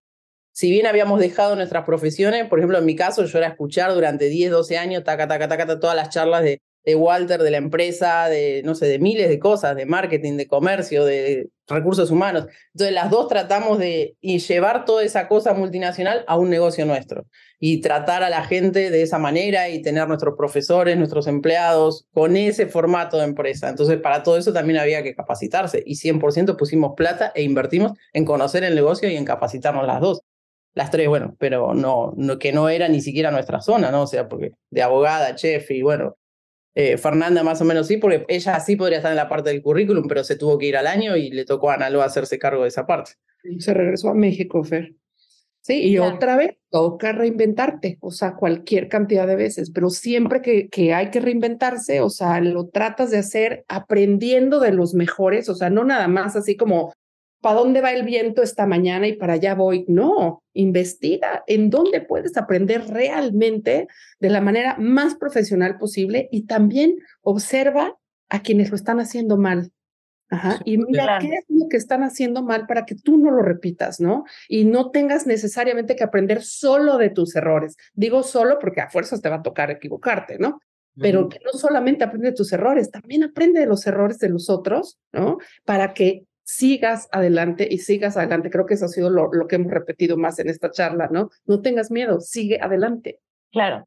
si bien habíamos dejado nuestras profesiones, por ejemplo, en mi caso yo era escuchar durante 10, 12 años, taca, taca, taca, todas las charlas de de Walter, de la empresa, de, no sé, de miles de cosas, de marketing, de comercio, de recursos humanos. Entonces, las dos tratamos de llevar toda esa cosa multinacional a un negocio nuestro y tratar a la gente de esa manera y tener nuestros profesores, nuestros empleados con ese formato de empresa. Entonces, para todo eso también había que capacitarse y 100% pusimos plata e invertimos en conocer el negocio y en capacitarnos las dos las tres, bueno, pero no, no, que no era ni siquiera nuestra zona, ¿no? O sea, porque de abogada, chef y bueno, eh, Fernanda más o menos sí, porque ella sí podría estar en la parte del currículum, pero se tuvo que ir al año y le tocó a Analo hacerse cargo de esa parte. Se regresó a México, Fer. Sí, y otra vez toca reinventarte, o sea, cualquier cantidad de veces, pero siempre que, que hay que reinventarse, o sea, lo tratas de hacer aprendiendo de los mejores, o sea, no nada más así como ¿para dónde va el viento esta mañana y para allá voy? No, investiga en dónde puedes aprender realmente de la manera más profesional posible y también observa a quienes lo están haciendo mal. Ajá. Y mira qué es lo que están haciendo mal para que tú no lo repitas, ¿no? Y no tengas necesariamente que aprender solo de tus errores. Digo solo porque a fuerzas te va a tocar equivocarte, ¿no? Pero no solamente aprende de tus errores, también aprende de los errores de los otros, ¿no? Para que sigas adelante y sigas adelante. Creo que eso ha sido lo, que hemos repetido más en esta charla, ¿no? No tengas miedo, sigue adelante. Claro.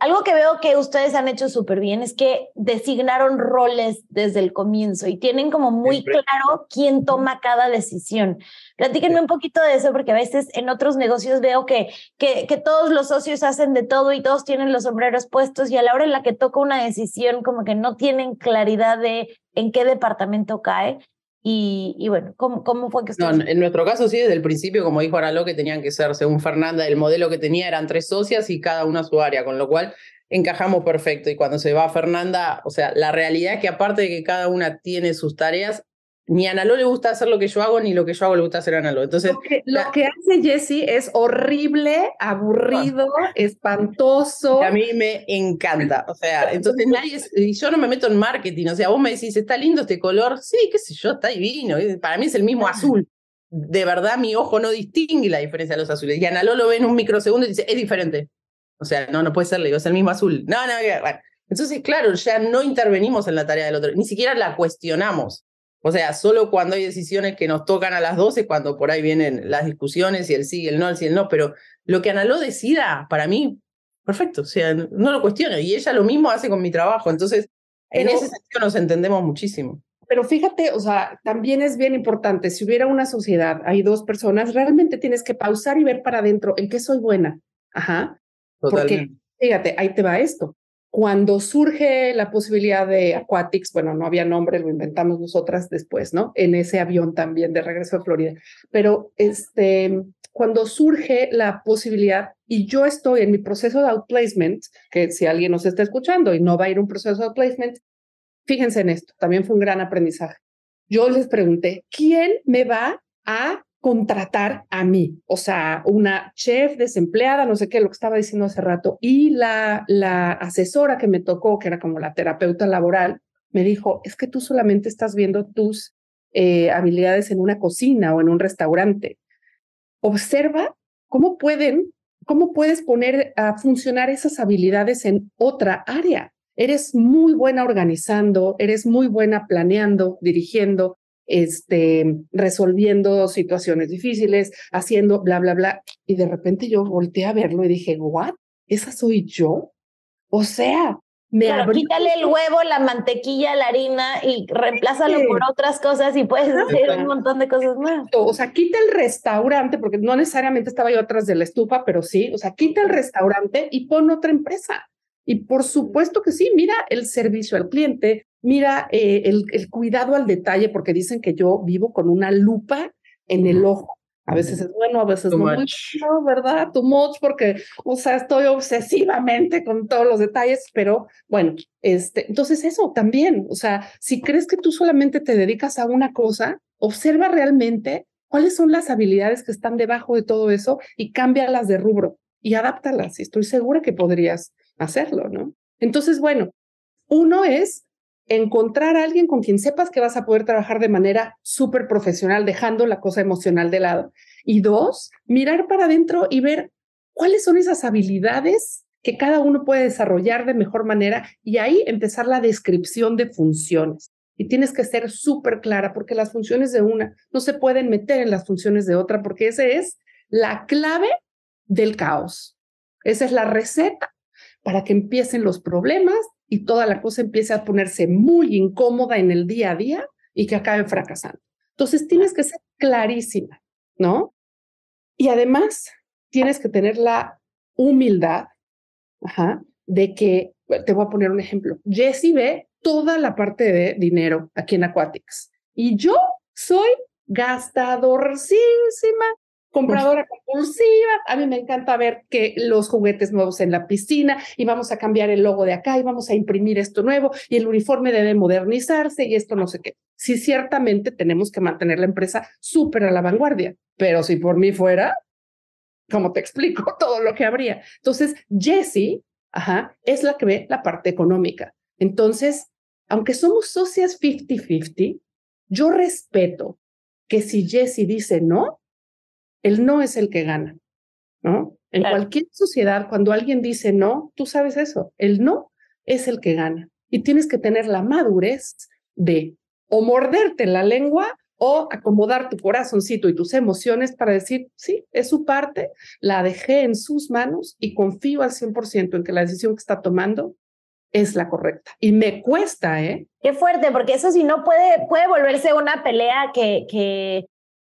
Algo que veo que ustedes han hecho súper bien es que designaron roles desde el comienzo y tienen como muy claro quién toma cada decisión. Platíquenme un poquito de eso porque a veces en otros negocios veo que, que, todos los socios hacen de todo y todos tienen los sombreros puestos y a la hora en la que toca una decisión como que no tienen claridad de en qué departamento cae. Y, bueno, ¿cómo, fue que no, En nuestro caso sí, desde el principio, como dijo Araló, que tenían que ser, según Fernanda, el modelo que tenía eran tres socias y cada una su área, con lo cual encajamos perfecto. Y cuando se va Fernanda, o sea, la realidad es que aparte de que cada una tiene sus tareas, ni a Nalo le gusta hacer lo que yo hago, ni lo que yo hago le gusta hacer a Nalo. Entonces, lo que, hace Jesse es horrible, aburrido, espantoso. a mí me encanta. O sea, entonces nadie. y yo no me meto en marketing. O sea, vos me decís, está lindo este color. Sí, qué sé yo, está divino. Para mí es el mismo ah. azul. De verdad, mi ojo no distingue la diferencia de los azules. Y Nalo lo ve en un microsegundo y dice, es diferente. O sea, no, no puede ser, le digo, es el mismo azul. No, no, Entonces, claro, ya no intervenimos en la tarea del otro, ni siquiera la cuestionamos. O sea, solo cuando hay decisiones que nos tocan a las 12, cuando por ahí vienen las discusiones y el sí, el no, el sí, el no, pero lo que Analó decida, para mí, perfecto, o sea, no lo cuestiono y ella lo mismo hace con mi trabajo, entonces en ese sentido nos entendemos muchísimo. Pero fíjate, o sea, también es bien importante, si hubiera una sociedad, hay dos personas, realmente tienes que pausar y ver para adentro en qué soy buena. Ajá. Totalmente. Porque, fíjate, ahí te va esto cuando surge la posibilidad de Aquatics, bueno, no había nombre, lo inventamos nosotras después, ¿no? En ese avión también de regreso a Florida. Pero este, cuando surge la posibilidad, y yo estoy en mi proceso de outplacement, que si alguien nos está escuchando y no va a ir un proceso de outplacement, fíjense en esto, también fue un gran aprendizaje. Yo les pregunté, ¿quién me va a contratar a mí, o sea, una chef desempleada, no sé qué, lo que estaba diciendo hace rato, y la, la asesora que me tocó, que era como la terapeuta laboral, me dijo, es que tú solamente estás viendo tus eh, habilidades en una cocina o en un restaurante. Observa cómo pueden, cómo puedes poner a funcionar esas habilidades en otra área. Eres muy buena organizando, eres muy buena planeando, dirigiendo, este, resolviendo situaciones difíciles, haciendo bla, bla, bla. Y de repente yo volteé a verlo y dije, ¿what? ¿Esa soy yo? O sea, me quítale el huevo, la mantequilla, la harina y reemplázalo por otras cosas y puedes hacer un montón de cosas más. O sea, quita el restaurante, porque no necesariamente estaba yo atrás de la estufa, pero sí, o sea, quita el restaurante y pon otra empresa. Y por supuesto que sí, mira el servicio al cliente, Mira, eh, el, cuidado al detalle, porque dicen que yo vivo con una lupa en el ojo. A veces es bueno, a veces Too no, much. no, ¿verdad? Too much, porque, o sea, estoy obsesivamente con todos los detalles, pero bueno, este, entonces eso también, o sea, si crees que tú solamente te dedicas a una cosa, observa realmente cuáles son las habilidades que están debajo de todo eso y cámbialas de rubro y adáptalas, y estoy segura que podrías hacerlo, ¿no? Entonces, bueno, uno es encontrar a alguien con quien sepas que vas a poder trabajar de manera súper profesional, dejando la cosa emocional de lado. Y dos, mirar para adentro y ver cuáles son esas habilidades que cada uno puede desarrollar de mejor manera y ahí empezar la descripción de funciones. Y tienes que ser súper clara porque las funciones de una no se pueden meter en las funciones de otra porque esa es la clave del caos. Esa es la receta para que empiecen los problemas, y toda la cosa empieza a ponerse muy incómoda en el día a día y que acaben fracasando. Entonces tienes que ser clarísima, ¿no? Y además tienes que tener la humildad de que, te voy a poner un ejemplo, Jessie ve toda la parte de dinero aquí en Aquatics y yo soy gastadorcísima compradora compulsiva. A mí me encanta ver que los juguetes nuevos en la piscina y vamos a cambiar el logo de acá y vamos a imprimir esto nuevo y el uniforme debe modernizarse y esto no sé qué. Sí, ciertamente tenemos que mantener la empresa súper a la vanguardia, pero si por mí fuera, como te explico todo lo que habría. Entonces, Jessie, ajá, es la que ve la parte económica. Entonces, aunque somos socias 50-50, yo respeto que si Jessie dice no, el no es el que gana, ¿no? En cualquier sociedad, cuando alguien dice no, tú sabes eso, el no es el que gana. Y tienes que tener la madurez de o morderte la lengua o acomodar tu corazoncito y tus emociones para decir, sí, es su parte, la dejé en sus manos y confío al 100% en que la decisión que está tomando es la correcta. Y me cuesta, ¿eh? Qué fuerte, porque eso sí no puede, puede volverse una pelea que, que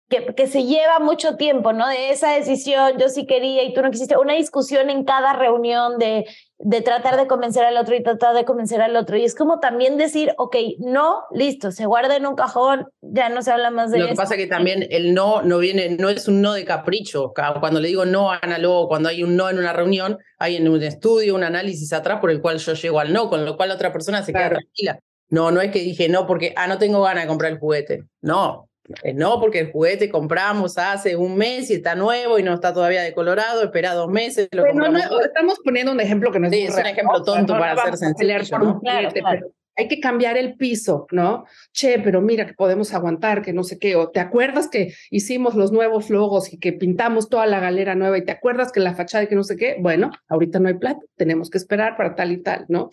que, se lleva mucho tiempo, ¿no? De esa decisión, yo sí quería y tú no quisiste, una discusión en cada reunión de, de tratar de convencer al otro y tratar de convencer al otro. Y es como también decir, ok, no, listo, se guarda en un cajón, ya no se habla más de eso. Lo que pasa es que también el no no viene, no es un no de capricho. Cuando le digo no a Ana luego cuando hay un no en una reunión, hay en un estudio, un análisis atrás por el cual yo llego al no, con lo cual la otra persona se queda tranquila. No, no es que dije no porque, ah, no tengo ganas de comprar el juguete. No, eh, no, porque el juguete compramos hace un mes y está nuevo y no está todavía decolorado, espera dos meses. Lo estamos poniendo un ejemplo que no es, un ejemplo tonto para ser sencillo. Hay que cambiar el piso, ¿no? Che, pero mira que podemos aguantar, que no sé qué. O te acuerdas que hicimos los nuevos logos y que pintamos toda la galera nueva y te acuerdas que la fachada y que no sé qué. Bueno, ahorita no hay plata, tenemos que esperar para tal y tal, ¿no?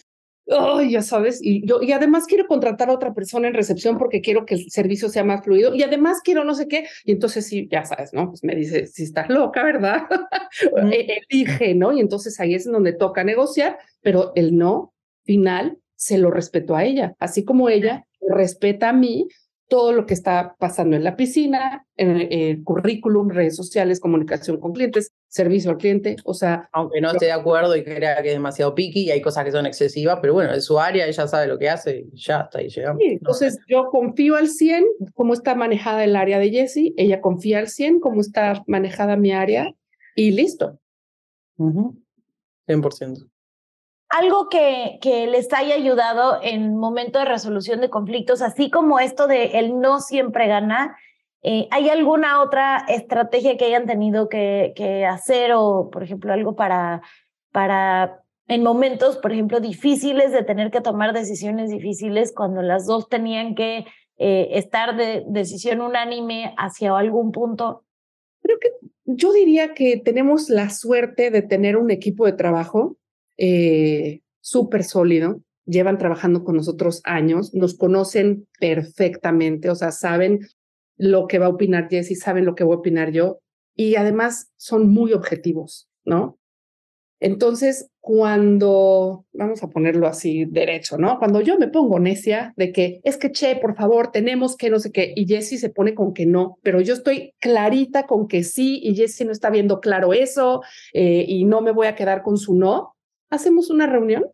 oh, ya sabes, y yo, y además quiero contratar a otra persona en recepción porque quiero que el servicio sea más fluido y además quiero no sé qué. Y entonces sí, ya sabes, ¿no? Pues me dice, si estás loca, ¿verdad? E, elige, ¿no? Y entonces ahí es donde toca negociar, pero el no final se lo respeto a ella, así como ella respeta a mí todo lo que está pasando en la piscina, en el eh, currículum, redes sociales, comunicación con clientes, servicio al cliente, o sea... Aunque no esté de acuerdo y crea que es demasiado piqui y hay cosas que son excesivas, pero bueno, es su área, ella sabe lo que hace y ya está ahí llegamos. entonces yo confío al 100 cómo está manejada el área de Jessie, ella confía al 100 cómo está manejada mi área y listo. 100%. Algo que, que, les haya ayudado en momento de resolución de conflictos, así como esto de el no siempre gana, eh, ¿Hay alguna otra estrategia que hayan tenido que, hacer o, por ejemplo, algo para, para, en momentos, por ejemplo, difíciles de tener que tomar decisiones difíciles cuando las dos tenían que eh, estar de decisión unánime hacia algún punto? Creo que yo diría que tenemos la suerte de tener un equipo de trabajo eh, súper sólido. Llevan trabajando con nosotros años, nos conocen perfectamente, o sea, saben lo que va a opinar Jesse, saben lo que voy a opinar yo y además son muy objetivos, ¿no? Entonces, cuando, vamos a ponerlo así derecho, ¿no? Cuando yo me pongo necia de que es que, che, por favor, tenemos que no sé qué, y Jesse se pone con que no, pero yo estoy clarita con que sí, y Jesse no está viendo claro eso, eh, y no me voy a quedar con su no, hacemos una reunión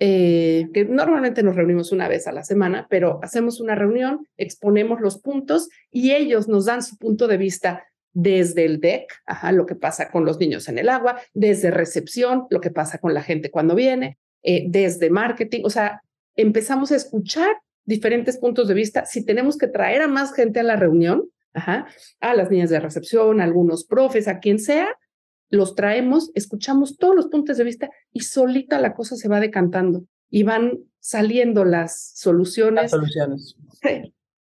eh, que normalmente nos reunimos una vez a la semana, pero hacemos una reunión, exponemos los puntos y ellos nos dan su punto de vista desde el deck, ajá, lo que pasa con los niños en el agua, desde recepción, lo que pasa con la gente cuando viene, eh, desde marketing, o sea, empezamos a escuchar diferentes puntos de vista. Si tenemos que traer a más gente a la reunión, ajá, a las niñas de recepción, a algunos profes, a quien sea, los traemos, escuchamos todos los puntos de vista y solita la cosa se va decantando y van saliendo las soluciones. Las soluciones.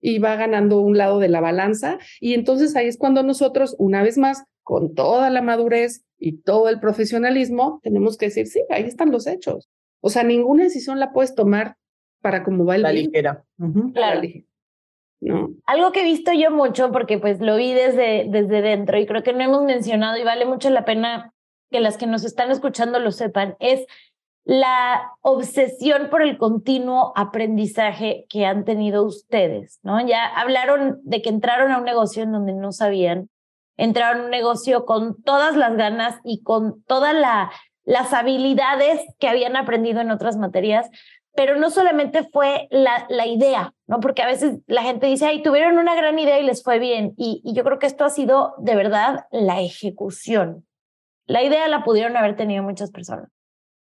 Y va ganando un lado de la balanza. Y entonces ahí es cuando nosotros, una vez más, con toda la madurez y todo el profesionalismo, tenemos que decir, sí, ahí están los hechos. O sea, ninguna decisión la puedes tomar para cómo va el... La ligera. La ligera. Algo que he visto yo mucho, porque pues lo vi desde, desde dentro y creo que no hemos mencionado y vale mucho la pena que las que nos están escuchando lo sepan, es la obsesión por el continuo aprendizaje que han tenido ustedes, ¿no? Ya hablaron de que entraron a un negocio en donde no sabían, entraron a un negocio con todas las ganas y con todas la, las habilidades que habían aprendido en otras materias, pero no solamente fue la, la, idea, ¿no? Porque a veces la gente dice, ay, tuvieron una gran idea y les fue bien. Y, yo creo que esto ha sido de verdad la ejecución. La idea la pudieron haber tenido muchas personas.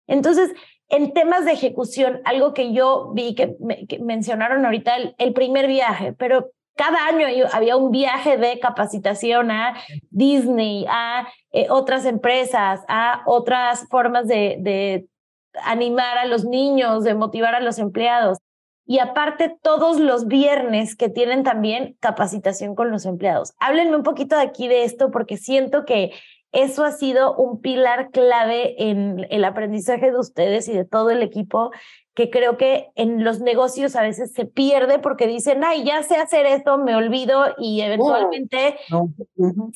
Entonces, en temas de ejecución, algo que yo vi que, mencionaron ahorita, el, primer viaje, pero cada año había un viaje de capacitación a Disney, a eh, otras empresas, a otras formas de, de animar a los niños, de motivar a los empleados. Y aparte, todos los viernes que tienen también capacitación con los empleados. Háblenme un poquito de aquí de esto porque siento que eso ha sido un pilar clave en el aprendizaje de ustedes y de todo el equipo, que creo que en los negocios a veces se pierde porque dicen, ay, ya sé hacer esto, me olvido y eventualmente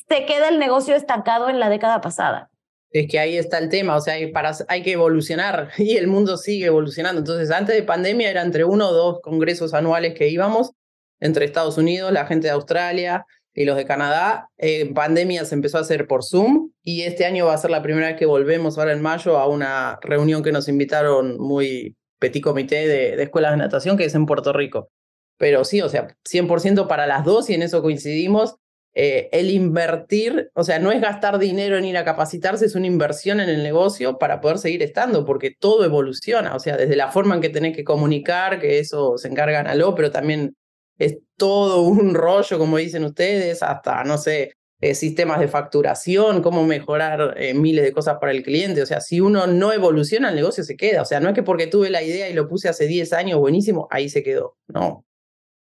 se queda el negocio estancado en la década pasada. Es que ahí está el tema, o sea, hay, para, hay que evolucionar y el mundo sigue evolucionando. Entonces, antes de pandemia era entre uno o dos congresos anuales que íbamos, entre Estados Unidos, la gente de Australia y los de Canadá. En pandemia se empezó a hacer por Zoom y este año va a ser la primera vez que volvemos ahora en mayo a una reunión que nos invitaron muy petit comité de, de escuelas de natación que es en Puerto Rico. Pero sí, o sea, 100% para las dos y en eso coincidimos eh, el invertir, o sea, no es gastar dinero en ir a capacitarse, es una inversión en el negocio para poder seguir estando, porque todo evoluciona, o sea, desde la forma en que tenés que comunicar, que eso se encargan a lo, pero también es todo un rollo, como dicen ustedes, hasta, no sé, eh, sistemas de facturación, cómo mejorar eh, miles de cosas para el cliente, o sea, si uno no evoluciona, el negocio se queda, o sea, no es que porque tuve la idea y lo puse hace 10 años, buenísimo, ahí se quedó, no,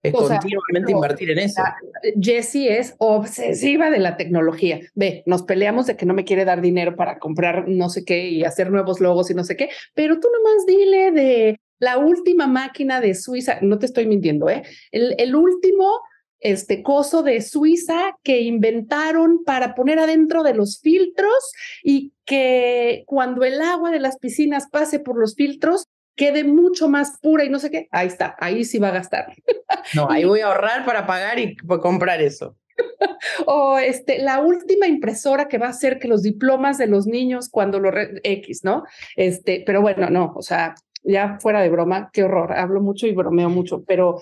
es continuamente invertir en eso. Jessie es obsesiva de la tecnología. Ve, nos peleamos de que no me quiere dar dinero para comprar no sé qué y hacer nuevos logos y no sé qué, pero tú nomás dile de la última máquina de Suiza, no te estoy mintiendo, ¿eh? El, el último este coso de Suiza que inventaron para poner adentro de los filtros y que cuando el agua de las piscinas pase por los filtros quede mucho más pura y no sé qué, ahí está, ahí sí va a gastar. No, ahí voy a ahorrar para pagar y comprar eso. o este, la última impresora que va a hacer que los diplomas de los niños cuando lo X, ¿no? Este, pero bueno, no, o sea, ya fuera de broma, qué horror, hablo mucho y bromeo mucho, pero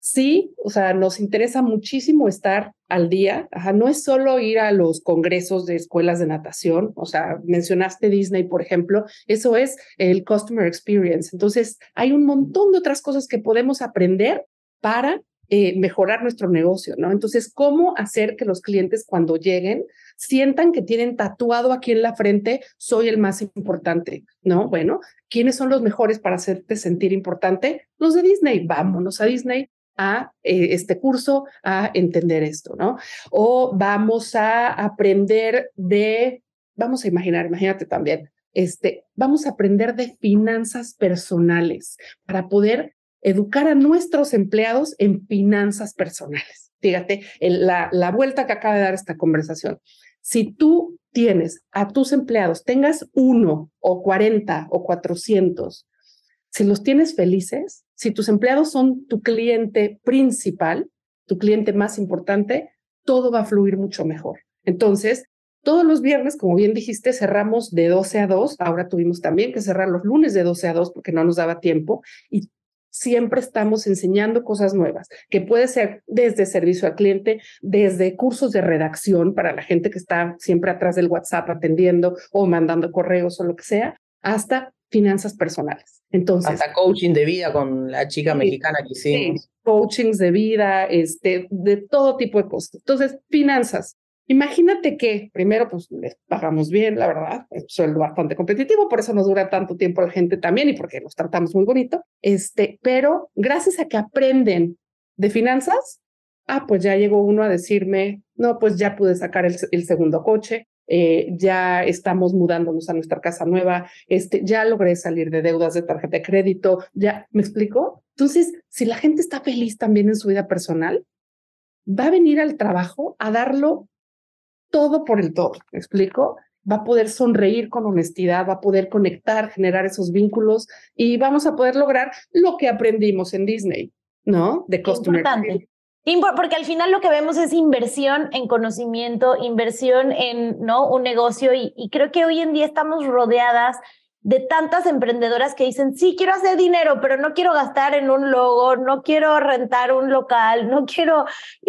sí, o sea, nos interesa muchísimo estar al día. no es solo ir a los congresos de escuelas de natación, o sea, mencionaste Disney, por ejemplo, eso es el Customer Experience. Entonces, hay un montón de otras cosas que podemos aprender para eh, mejorar nuestro negocio, ¿no? Entonces, ¿cómo hacer que los clientes cuando lleguen sientan que tienen tatuado aquí en la frente, soy el más importante, ¿no? Bueno, ¿quiénes son los mejores para hacerte sentir importante? Los de Disney, vámonos a Disney, a eh, este curso a entender esto, ¿no? O vamos a aprender de, vamos a imaginar, imagínate también, este, vamos a aprender de finanzas personales para poder educar a nuestros empleados en finanzas personales. Fíjate la, la vuelta que acaba de dar esta conversación. Si tú tienes a tus empleados, tengas uno o cuarenta o cuatrocientos, si los tienes felices, si tus empleados son tu cliente principal, tu cliente más importante, todo va a fluir mucho mejor. Entonces, todos los viernes, como bien dijiste, cerramos de 12 a 2. Ahora tuvimos también que cerrar los lunes de 12 a 2 porque no nos daba tiempo. Y siempre estamos enseñando cosas nuevas, que puede ser desde servicio al cliente, desde cursos de redacción para la gente que está siempre atrás del WhatsApp atendiendo o mandando correos o lo que sea, hasta finanzas personales. Entonces, hasta coaching de vida con la chica mexicana que hicimos. Sí, coachings de vida, este, de todo tipo de cosas. Entonces, finanzas. Imagínate que primero pues les pagamos bien, la verdad, es sueldo bastante competitivo, por eso nos dura tanto tiempo la gente también y porque los tratamos muy bonito. Este, pero gracias a que aprenden de finanzas, ah, pues ya llegó uno a decirme, no, pues ya pude sacar el segundo coche, eh, ya estamos mudándonos a nuestra casa nueva, este, ya logré salir de deudas de tarjeta de crédito, ya, ¿me explico? Entonces, si la gente está feliz también en su vida personal, va a venir al trabajo a darlo todo por el todo, ¿me explico? Va a poder sonreír con honestidad, va a poder conectar, generar esos vínculos y vamos a poder lograr lo que aprendimos en Disney, ¿no? De costumbre. Importante. Porque al final lo que vemos es inversión en conocimiento, inversión en ¿no? un negocio y, y creo que hoy en día estamos rodeadas de tantas emprendedoras que dicen, sí, quiero hacer dinero, pero no quiero gastar en un logo, no quiero rentar un local, no quiero,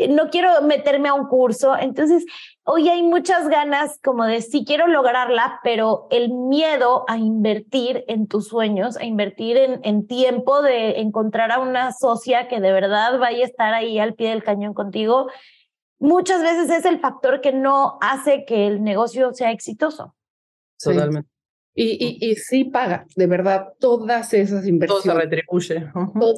no quiero meterme a un curso. Entonces, hoy hay muchas ganas como de, sí, quiero lograrla, pero el miedo a invertir en tus sueños, a invertir en, en tiempo de encontrar a una socia que de verdad vaya a estar ahí al pie del cañón contigo, muchas veces es el factor que no hace que el negocio sea exitoso. Totalmente. Y, y, sí paga, de verdad, todas esas inversiones. Todo se retribuye. Todo,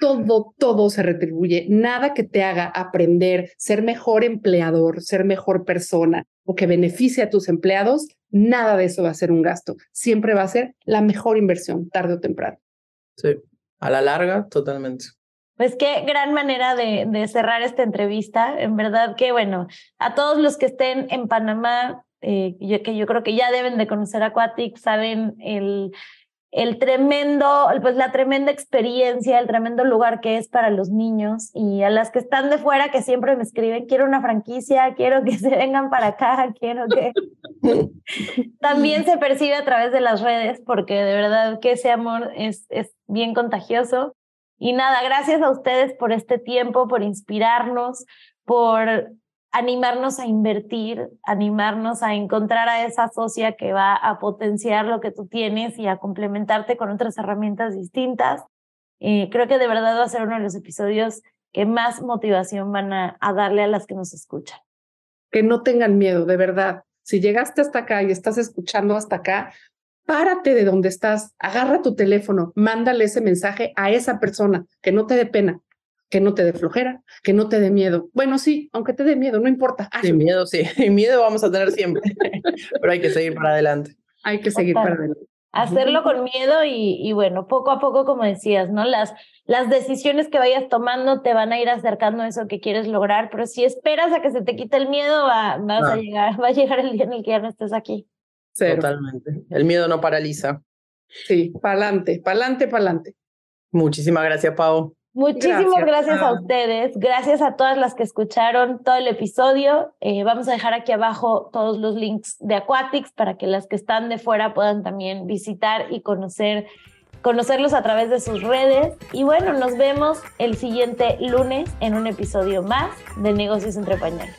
todo, todo se retribuye. Nada que te haga aprender, ser mejor empleador, ser mejor persona o que beneficie a tus empleados, nada de eso va a ser un gasto. Siempre va a ser la mejor inversión, tarde o temprano. Sí, a la larga, totalmente. Pues qué gran manera de, cerrar esta entrevista. En verdad que, bueno, a todos los que estén en Panamá, eh, que yo creo que ya deben de conocer Aquatic, saben el, el tremendo, pues la tremenda experiencia, el tremendo lugar que es para los niños y a las que están de fuera que siempre me escriben, quiero una franquicia, quiero que se vengan para acá, quiero que... También se percibe a través de las redes porque de verdad que ese amor es, es bien contagioso. Y nada, gracias a ustedes por este tiempo, por inspirarnos, por animarnos a invertir, animarnos a encontrar a esa socia que va a potenciar lo que tú tienes y a complementarte con otras herramientas distintas. Eh, creo que de verdad va a ser uno de los episodios que más motivación van a, a darle a las que nos escuchan. Que no tengan miedo, de verdad. Si llegaste hasta acá y estás escuchando hasta acá, párate de donde estás, agarra tu teléfono, mándale ese mensaje a esa persona, que no te dé pena que no te dé flojera, que no te dé miedo. Bueno, sí, aunque te dé miedo, no importa. el ah, miedo, sí. el miedo vamos a tener siempre, pero hay que seguir para adelante. Hay que seguir para adelante. Hacerlo con miedo y, bueno, poco a poco, como decías, ¿no? Las, las decisiones que vayas tomando te van a ir acercando a eso que quieres lograr, pero si esperas a que se te quite el miedo, va, vas a llegar, va a llegar el día en el que ya no estés aquí. Totalmente. El miedo no paraliza. Sí, para para adelante, adelante, para adelante. Muchísimas gracias, Pau. Muchísimas gracias, a ah. ustedes, gracias a todas las que escucharon todo el episodio. Eh, vamos a dejar aquí abajo todos los links de Aquatics para que las que están de fuera puedan también visitar y conocer conocerlos a través de sus redes. Y bueno, nos vemos el siguiente lunes en un episodio más de Negocios entre Pañales.